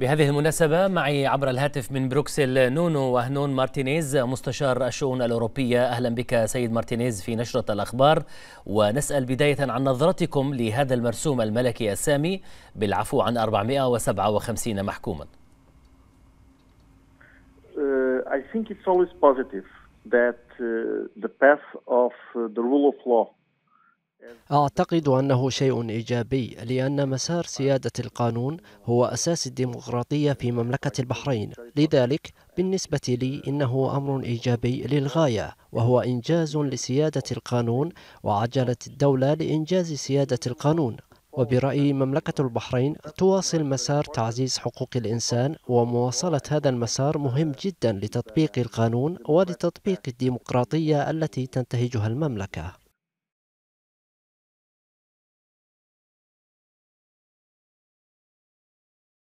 بهذه المناسبة معي عبر الهاتف من بروكسل نونو وهنون مارتينيز مستشار الشؤون الأوروبية أهلا بك سيد مارتينيز في نشرة الأخبار ونسأل بداية عن نظرتكم لهذا المرسوم الملكي السامي بالعفو عن 457 محكوما uh, I think it's always positive that uh, the path of uh, the rule of law أعتقد أنه شيء إيجابي لأن مسار سيادة القانون هو أساس الديمقراطية في مملكة البحرين لذلك بالنسبة لي إنه أمر إيجابي للغاية وهو إنجاز لسيادة القانون وعجلة الدولة لإنجاز سيادة القانون وبرأيي مملكة البحرين تواصل مسار تعزيز حقوق الإنسان ومواصلة هذا المسار مهم جدا لتطبيق القانون ولتطبيق الديمقراطية التي تنتهجها المملكة